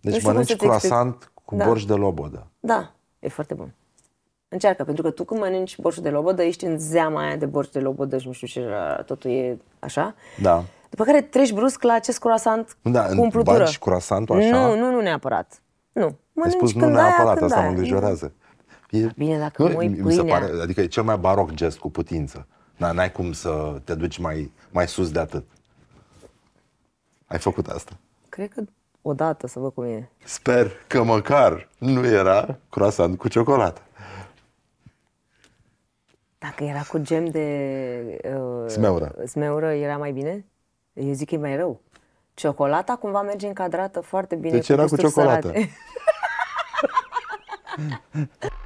Deci mănânci croissant cu da. borș de lobodă. Da, e foarte bun. Încearcă, pentru că tu când mănânci borșul de lobodă, ești în zeama aia de borș de lobodă și nu știu ce, totul e așa. Da. După care treci brusc la acest croissant da, cu umplutură. Da, croissantul așa? Nu, nu, nu neapărat. Nu. Mănânci Ai spus când nu neapărat, aia, asta mă E, Bine, dacă nu, mi se pare, adică e cel mai baroc gest cu putință. n-ai cum să te duci mai, mai sus de atât. Ai făcut asta? Cred că odată să văd cum e. Sper că măcar nu era croissant cu ciocolată. Dacă era cu gem de... Uh, smeură. Smeură era mai bine? Eu zic că e mai rău. Ciocolata cumva merge încadrată foarte bine. Deci cu era cu ciocolată.